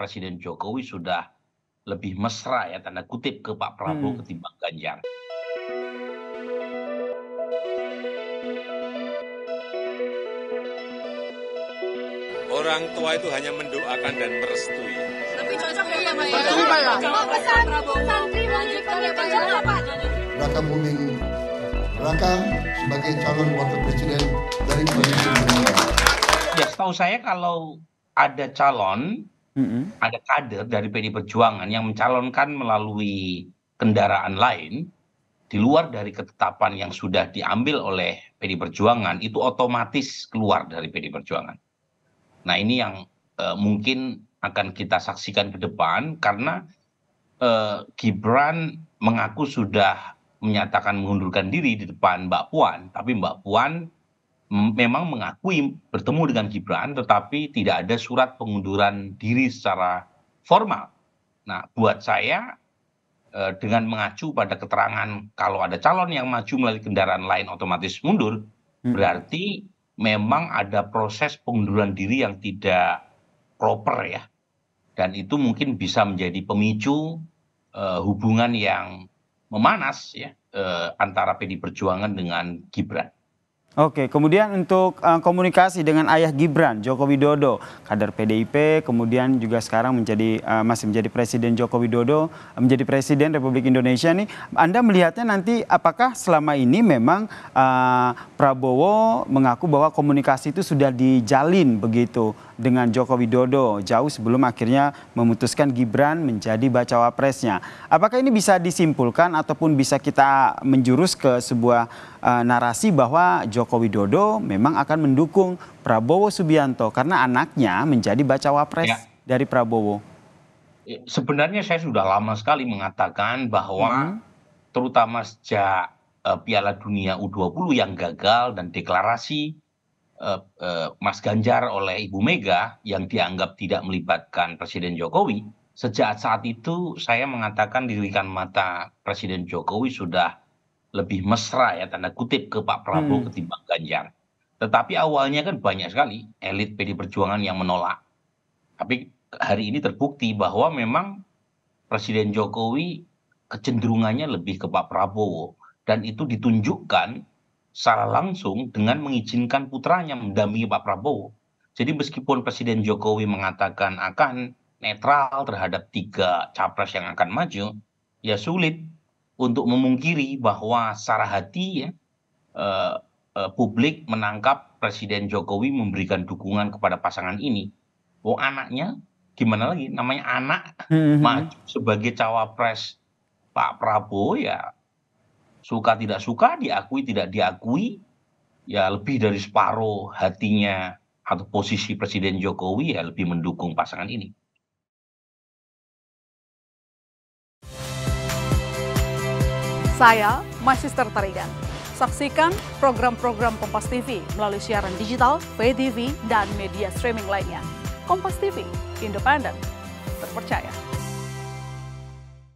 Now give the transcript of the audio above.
Presiden Jokowi sudah lebih mesra ya tanda kutip ke Pak Prabowo hmm. ketimbang Ganjar. Orang tua itu hanya mendoakan dan merestui. cocok ya Pak Pak Pak Raka Buming Raka sebagai calon wakil presiden dari Indonesia. Ya setahu saya kalau ada calon ada kader dari pd perjuangan yang mencalonkan melalui kendaraan lain di luar dari ketetapan yang sudah diambil oleh pd perjuangan itu otomatis keluar dari pd perjuangan nah ini yang eh, mungkin akan kita saksikan ke depan karena eh, Gibran mengaku sudah menyatakan mengundurkan diri di depan Mbak Puan tapi Mbak Puan memang mengakui bertemu dengan Gibran tetapi tidak ada surat pengunduran diri secara formal. Nah, buat saya eh, dengan mengacu pada keterangan kalau ada calon yang maju melalui kendaraan lain otomatis mundur, hmm. berarti memang ada proses pengunduran diri yang tidak proper ya. Dan itu mungkin bisa menjadi pemicu uh, hubungan yang memanas ya uh, antara PD Perjuangan dengan Gibran. Oke, kemudian untuk uh, komunikasi dengan ayah Gibran, Joko Widodo, kader PDIP, kemudian juga sekarang menjadi uh, masih menjadi presiden Joko Widodo, menjadi presiden Republik Indonesia nih. Anda melihatnya nanti apakah selama ini memang uh, Prabowo mengaku bahwa komunikasi itu sudah dijalin begitu dengan Joko Widodo jauh sebelum akhirnya memutuskan Gibran menjadi bacawa presnya. Apakah ini bisa disimpulkan ataupun bisa kita menjurus ke sebuah uh, narasi bahwa Joko Widodo memang akan mendukung Prabowo Subianto karena anaknya menjadi bacawa pres ya. dari Prabowo. Ya, sebenarnya saya sudah lama sekali mengatakan bahwa hmm. terutama sejak uh, Piala Dunia U20 yang gagal dan deklarasi uh, uh, Mas Ganjar oleh Ibu Mega yang dianggap tidak melibatkan Presiden Jokowi, sejak saat itu saya mengatakan dirikan mata Presiden Jokowi sudah lebih mesra ya tanda kutip ke Pak Prabowo hmm. ketimbang Ganjar. Tetapi awalnya kan banyak sekali elit PD Perjuangan yang menolak. Tapi hari ini terbukti bahwa memang Presiden Jokowi kecenderungannya lebih ke Pak Prabowo dan itu ditunjukkan secara langsung dengan mengizinkan putranya mendampingi Pak Prabowo. Jadi meskipun Presiden Jokowi mengatakan akan netral terhadap tiga capres yang akan maju, ya sulit untuk memungkiri bahwa secara hati ya eh, eh, publik menangkap Presiden Jokowi memberikan dukungan kepada pasangan ini. Oh anaknya gimana lagi namanya anak mm maju sebagai cawapres Pak Prabowo ya suka tidak suka diakui tidak diakui ya lebih dari separuh hatinya atau posisi Presiden Jokowi ya lebih mendukung pasangan ini. Saya Sister Tarigan. Saksikan program-program Kompas TV melalui siaran digital, PTV, dan media streaming lainnya. Kompas TV, independen, terpercaya.